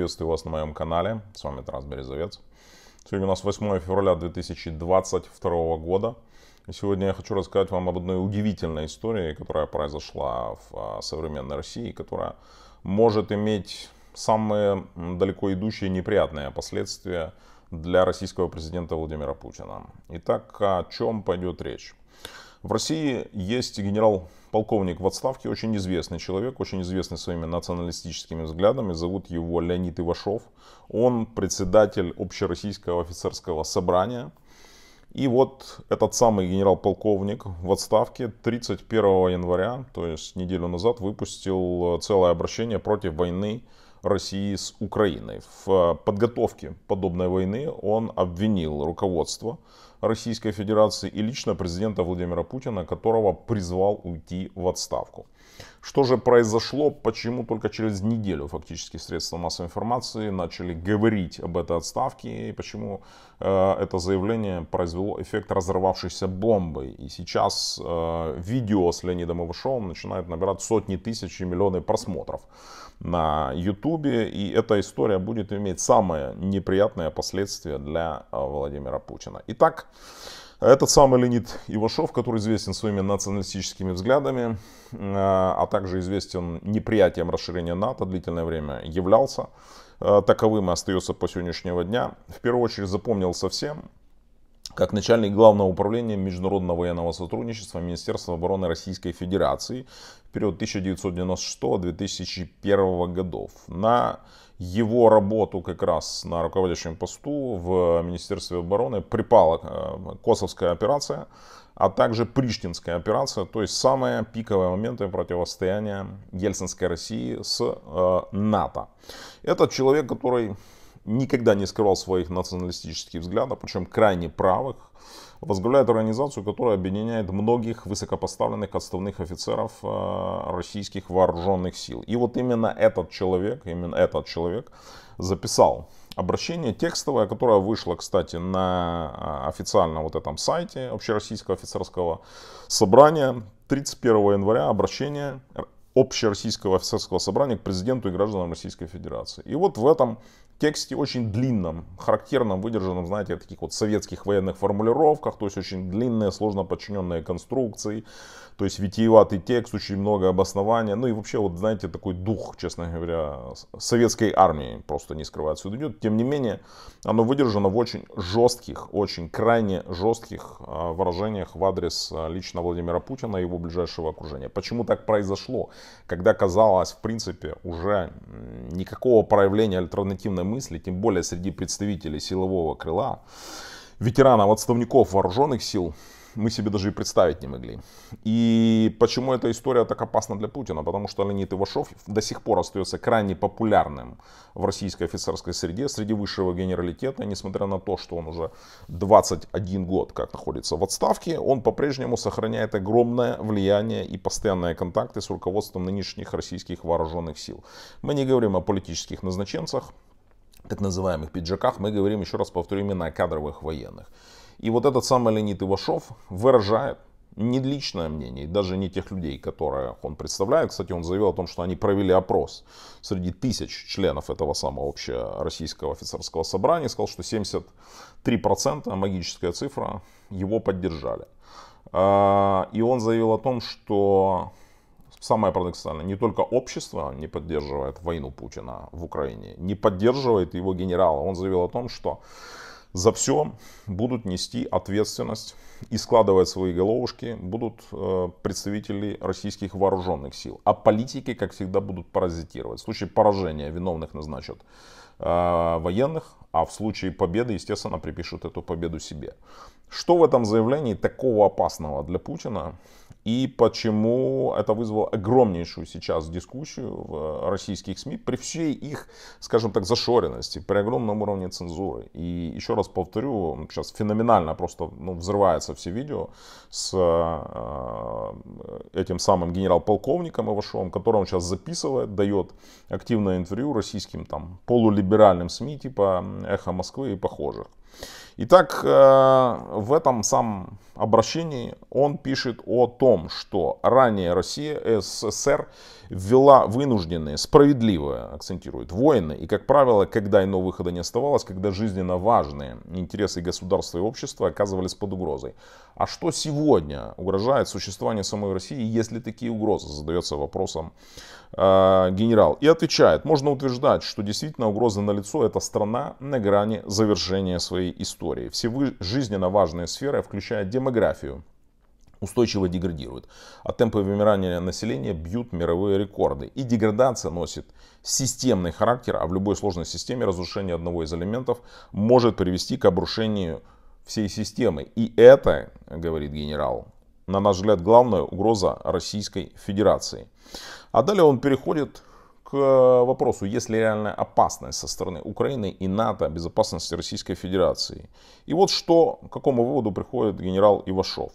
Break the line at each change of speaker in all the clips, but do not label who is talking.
Приветствую вас на моем канале. С вами Тарас Березовец. Сегодня у нас 8 февраля 2022 года. И сегодня я хочу рассказать вам об одной удивительной истории, которая произошла в а, современной России, которая может иметь самые далеко идущие неприятные последствия для российского президента Владимира Путина. Итак, о чем пойдет речь? В России есть генерал-полковник в отставке, очень известный человек, очень известный своими националистическими взглядами. Зовут его Леонид Ивашов. Он председатель Общероссийского офицерского собрания. И вот этот самый генерал-полковник в отставке 31 января, то есть неделю назад, выпустил целое обращение против войны России с Украиной. В подготовке подобной войны он обвинил руководство Российской Федерации и лично президента Владимира Путина, которого призвал уйти в отставку. Что же произошло, почему только через неделю фактически средства массовой информации начали говорить об этой отставке и почему э, это заявление произвело эффект разорвавшейся бомбы. И сейчас э, видео с Леонидом Ивашовым начинает набирать сотни тысяч и миллионы просмотров на ютубе. И эта история будет иметь самые неприятные последствия для э, Владимира Путина. Итак, а этот самый Леонид Ивашов, который известен своими националистическими взглядами, а, а также известен неприятием расширения НАТО длительное время, являлся а, таковым и остается по сегодняшнего дня. В первую очередь запомнился всем, как начальник Главного управления международного военного сотрудничества Министерства обороны Российской Федерации в период 1996-2001 годов. На его работу как раз на руководящем посту в Министерстве обороны припала э, Косовская операция, а также Приштинская операция, то есть самые пиковые моменты противостояния Ельцинской России с э, НАТО. Этот человек, который никогда не скрывал своих националистических взглядов, причем крайне правых, возглавляет организацию, которая объединяет многих высокопоставленных отставных офицеров э, российских вооруженных сил. И вот именно этот человек, именно этот человек записал обращение текстовое, которое вышло, кстати, на э, официальном вот этом сайте Общероссийского офицерского собрания 31 января обращение Общероссийского офицерского собрания к президенту и гражданам Российской Федерации. И вот в этом тексте очень длинном, характерном, выдержанном, знаете, таких вот советских военных формулировках, то есть очень длинные, сложно подчиненные конструкции, то есть витиеватый текст, очень много обоснования, ну и вообще вот, знаете, такой дух, честно говоря, советской армии просто не скрывает, сюда идет. Тем не менее, оно выдержано в очень жестких, очень крайне жестких а, выражениях в адрес а, лично Владимира Путина и его ближайшего окружения. Почему так произошло, когда казалось, в принципе, уже никакого проявления альтернативной мысли, тем более среди представителей силового крыла, ветеранов, отставников вооруженных сил, мы себе даже и представить не могли. И почему эта история так опасна для Путина? Потому что Леонид Ивашов до сих пор остается крайне популярным в российской офицерской среде, среди высшего генералитета, несмотря на то, что он уже 21 год как находится в отставке, он по-прежнему сохраняет огромное влияние и постоянные контакты с руководством нынешних российских вооруженных сил. Мы не говорим о политических назначенцах, так называемых пиджаках, мы говорим, еще раз повторю, именно о кадровых военных. И вот этот самый Леонид Ивашов выражает не личное мнение, даже не тех людей, которые он представляет. Кстати, он заявил о том, что они провели опрос среди тысяч членов этого самого общероссийского офицерского собрания. Сказал, что 73% магическая цифра его поддержали. А, и он заявил о том, что Самое парадоксальное, не только общество не поддерживает войну Путина в Украине, не поддерживает его генерала. Он заявил о том, что за все будут нести ответственность и складывать свои головушки будут э, представители российских вооруженных сил. А политики, как всегда, будут паразитировать. В случае поражения виновных назначат э, военных, а в случае победы, естественно, припишут эту победу себе. Что в этом заявлении такого опасного для Путина, и почему это вызвало огромнейшую сейчас дискуссию в э, российских СМИ при всей их, скажем так, зашоренности, при огромном уровне цензуры. И еще раз повторю, сейчас феноменально просто ну, взрываются все видео с э, этим самым генерал-полковником Ивашовым, который он сейчас записывает, дает активное интервью российским там полулиберальным СМИ типа «Эхо Москвы» и похожих. Итак, э, в этом сам обращении он пишет о том, что ранее Россия, СССР ввела вынужденные, справедливые, акцентирует, войны. И, как правило, когда иного выхода не оставалось, когда жизненно важные интересы государства и общества оказывались под угрозой. А что сегодня угрожает существованию самой России, если такие угрозы, задается вопросом э, генерал. И отвечает, можно утверждать, что действительно угроза налицо, это страна на грани завершения своей истории. Все жизненно важные сферы, включая демократию, Демографию устойчиво деградирует, а темпы вымирания населения бьют мировые рекорды. И деградация носит системный характер, а в любой сложной системе разрушение одного из элементов может привести к обрушению всей системы. И это, говорит генерал, на наш взгляд, главная угроза Российской Федерации. А далее он переходит к э, вопросу, есть ли реальная опасность со стороны Украины и НАТО безопасности Российской Федерации. И вот что, к какому выводу приходит генерал Ивашов.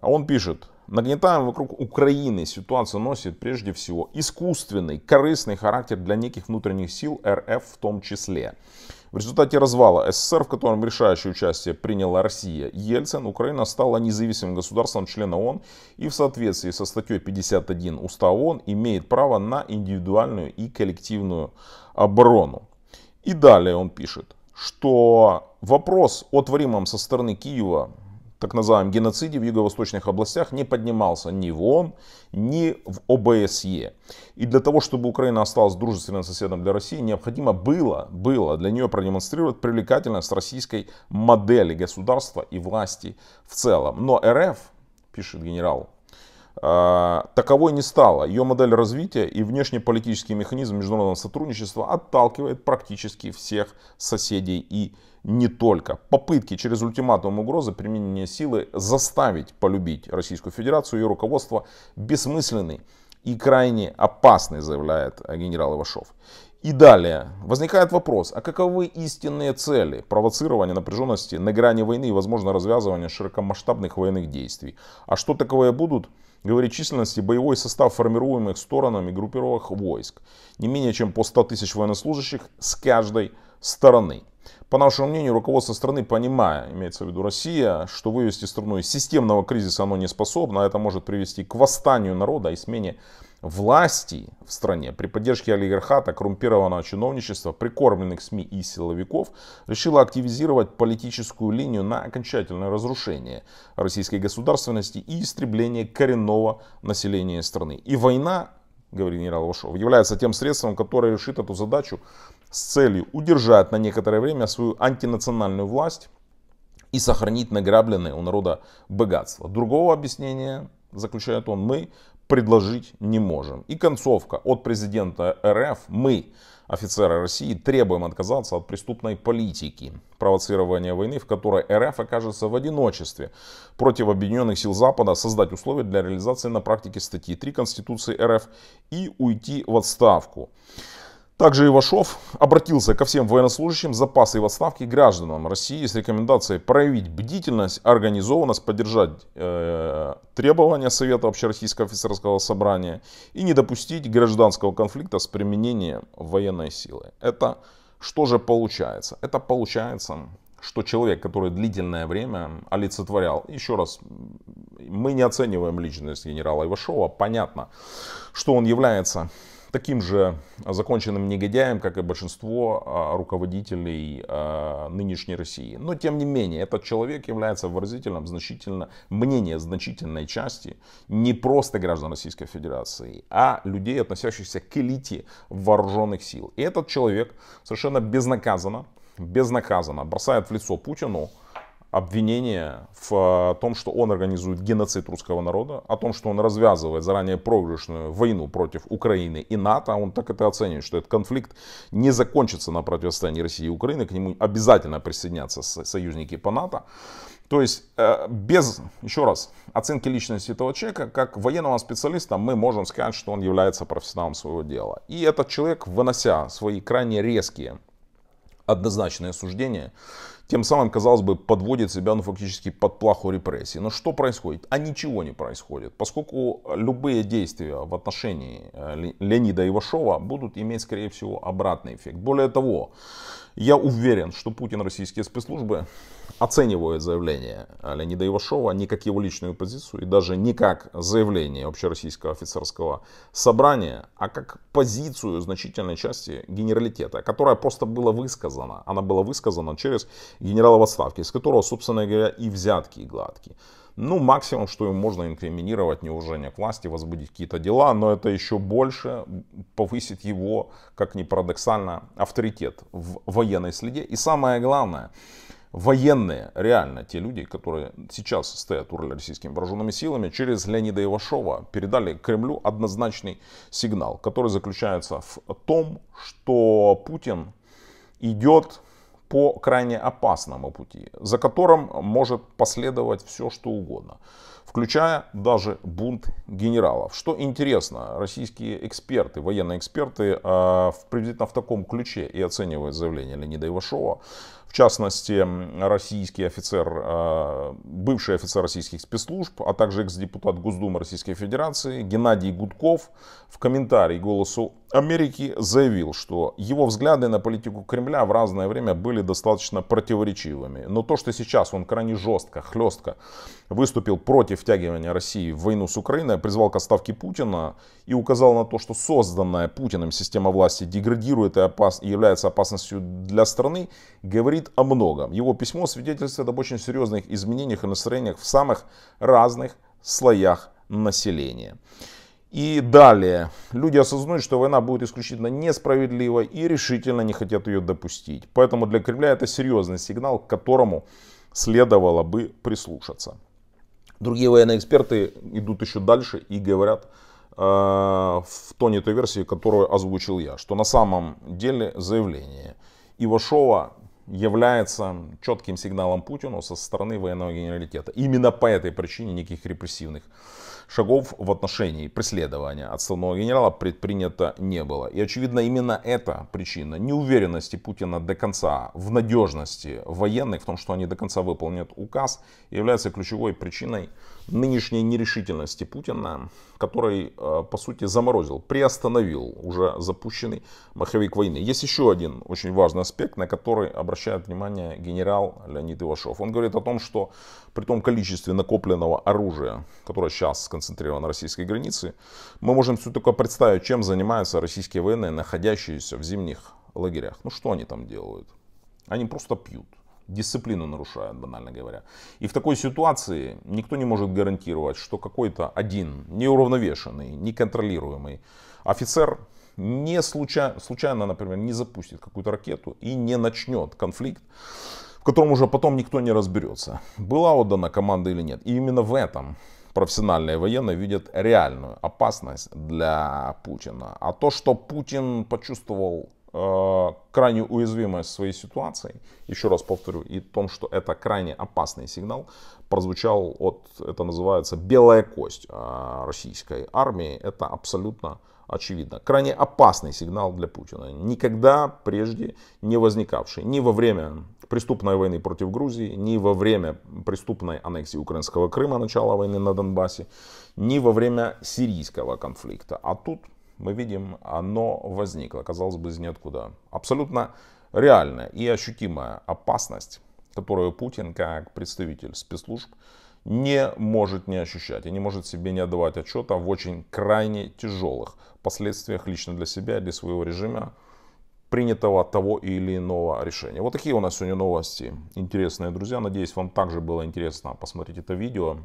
Он пишет, нагнетаем вокруг Украины ситуация носит прежде всего искусственный, корыстный характер для неких внутренних сил РФ в том числе. В результате развала СССР, в котором решающее участие приняла Россия, Ельцин, Украина стала независимым государством члена ООН и в соответствии со статьей 51 Устава ООН имеет право на индивидуальную и коллективную оборону. И далее он пишет, что вопрос отворимым со стороны Киева так называемом геноциде в юго-восточных областях не поднимался ни в ООН, ни в ОБСЕ. И для того, чтобы Украина осталась дружественным соседом для России, необходимо было, было для нее продемонстрировать привлекательность российской модели государства и власти в целом. Но РФ, пишет генерал а, таковой не стала. Ее модель развития и внешнеполитический механизм международного сотрудничества отталкивает практически всех соседей и не только. Попытки через ультиматум угрозы применения силы заставить полюбить Российскую Федерацию и ее руководство бессмысленны и крайне опасны, заявляет генерал Ивашов. И далее возникает вопрос, а каковы истинные цели провоцирования напряженности на грани войны и, возможно, развязывания широкомасштабных военных действий? А что таковые будут? говорит численности боевой состав формируемых сторонами группировок войск, не менее чем по 100 тысяч военнослужащих с каждой стороны. По нашему мнению, руководство страны, понимая, имеется в виду Россия, что вывести страну из системного кризиса оно не способно, а это может привести к восстанию народа и смене власти в стране при поддержке олигархата, коррумпированного чиновничества, прикормленных СМИ и силовиков решила активизировать политическую линию на окончательное разрушение российской государственности и истребление коренного населения страны. И война, говорит генерал Вашов, является тем средством, которое решит эту задачу с целью удержать на некоторое время свою антинациональную власть и сохранить награбленное у народа богатство. Другого объяснения, заключает он, мы предложить не можем. И концовка от президента РФ. Мы, офицеры России, требуем отказаться от преступной политики провоцирования войны, в которой РФ окажется в одиночестве против объединенных сил Запада, создать условия для реализации на практике статьи 3 Конституции РФ и уйти в отставку. Также Ивашов обратился ко всем военнослужащим запаса и в отставке гражданам России с рекомендацией проявить бдительность, организованность, поддержать э, требования Совета Общероссийского офицерского собрания и не допустить гражданского конфликта с применением военной силы. Это что же получается? Это получается, что человек, который длительное время олицетворял, еще раз, мы не оцениваем личность генерала Ивашова, понятно, что он является таким же законченным негодяем, как и большинство а, руководителей а, нынешней России. Но тем не менее, этот человек является выразителем значительно, мнения значительной части не просто граждан Российской Федерации, а людей, относящихся к элите вооруженных сил. И этот человек совершенно безнаказанно, безнаказанно бросает в лицо Путину обвинения в э, том, что он организует геноцид русского народа, о том, что он развязывает заранее проигрышную войну против Украины и НАТО. Он так это оценивает, что этот конфликт не закончится на противостоянии России и Украины, к нему обязательно присоединятся союзники по НАТО. То есть э, без, еще раз, оценки личности этого человека, как военного специалиста, мы можем сказать, что он является профессионалом своего дела. И этот человек, вынося свои крайне резкие однозначное суждение, тем самым, казалось бы, подводит себя ну, фактически под плаху репрессий. Но что происходит? А ничего не происходит, поскольку любые действия в отношении э, Леонида Ивашова будут иметь, скорее всего, обратный эффект. Более того, я уверен, что Путин, российские спецслужбы оценивает заявление Леонида Ивашова не как его личную позицию и даже не как заявление Общероссийского офицерского собрания, а как позицию значительной части генералитета, которая просто была высказана. Она была высказана через генерала в отставке, из которого, собственно говоря, и взятки и гладки. Ну, максимум, что им можно инкриминировать, неуважение к власти, возбудить какие-то дела, но это еще больше повысит его, как ни парадоксально, авторитет в военной следе. И самое главное, военные, реально те люди, которые сейчас стоят у руля российскими вооруженными силами, через Леонида Ивашова передали Кремлю однозначный сигнал, который заключается в том, что Путин идет по крайне опасному пути, за которым может последовать все, что угодно, включая даже бунт генералов. Что интересно, российские эксперты, военные эксперты, э, приблизительно в таком ключе и оценивают заявление Леонида Ивашова, в частности, российский офицер, э, бывший офицер российских спецслужб, а также экс-депутат Госдумы Российской Федерации Геннадий Гудков в комментарии «Голосу Америки» заявил, что его взгляды на политику Кремля в разное время были достаточно противоречивыми. Но то, что сейчас он крайне жестко, хлестко выступил против втягивания России в войну с Украиной, призвал к отставке Путина и указал на то, что созданная Путиным система власти деградирует и опас... является опасностью для страны, говорит о многом. Его письмо свидетельствует об очень серьезных изменениях и настроениях в самых разных слоях населения. И далее. Люди осознают, что война будет исключительно несправедливой и решительно не хотят ее допустить. Поэтому для Кремля это серьезный сигнал, к которому следовало бы прислушаться. Другие военные эксперты идут еще дальше и говорят э, в тоне той версии, которую озвучил я, что на самом деле заявление Ивашова является четким сигналом Путину со стороны военного генералитета. Именно по этой причине никаких репрессивных Шагов в отношении преследования отставного генерала предпринято не было. И очевидно именно эта причина неуверенности Путина до конца в надежности военных, в том, что они до конца выполнят указ, является ключевой причиной нынешней нерешительности Путина, который, э, по сути, заморозил, приостановил уже запущенный маховик войны. Есть еще один очень важный аспект, на который обращает внимание генерал Леонид Ивашов. Он говорит о том, что при том количестве накопленного оружия, которое сейчас сконцентрировано, сконцентрирован на российской границе, мы можем все только представить, чем занимаются российские военные, находящиеся в зимних лагерях. Ну что они там делают? Они просто пьют дисциплину нарушают, банально говоря. И в такой ситуации никто не может гарантировать, что какой-то один неуравновешенный, неконтролируемый офицер не случай, случайно, например, не запустит какую-то ракету и не начнет конфликт, в котором уже потом никто не разберется, была отдана команда или нет. И именно в этом профессиональные военные видят реальную опасность для Путина. А то, что Путин почувствовал э, крайнюю уязвимость своей ситуации, еще раз повторю, и том, что это крайне опасный сигнал, прозвучал от, это называется, белая кость э, российской армии. Это абсолютно очевидно, крайне опасный сигнал для Путина, никогда прежде не возникавший, ни во время преступной войны против Грузии, ни во время преступной аннексии украинского Крыма, начала войны на Донбассе, ни во время сирийского конфликта. А тут, мы видим, оно возникло, казалось бы, из ниоткуда. Абсолютно реальная и ощутимая опасность, которую Путин, как представитель спецслужб, не может не ощущать и не может себе не отдавать отчета в очень крайне тяжелых последствиях лично для себя, для своего режима, принятого того или иного решения. Вот такие у нас сегодня новости интересные, друзья. Надеюсь, вам также было интересно посмотреть это видео.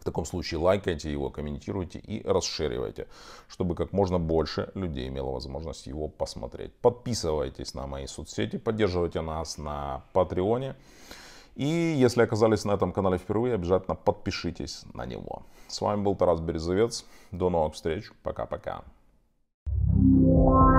В таком случае лайкайте его, комментируйте и расширивайте, чтобы как можно больше людей имело возможность его посмотреть. Подписывайтесь на мои соцсети, поддерживайте нас на Патреоне. И если оказались на этом канале впервые, обязательно подпишитесь на него. С вами был Тарас Березовец. До новых встреч. Пока-пока. Wow.